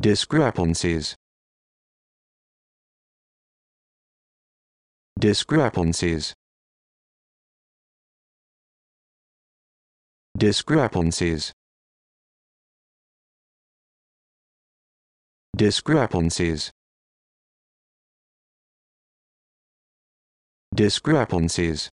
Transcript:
Discrepancies. Discrepancies. Discrepancies. Discrepancies. Discrepancies.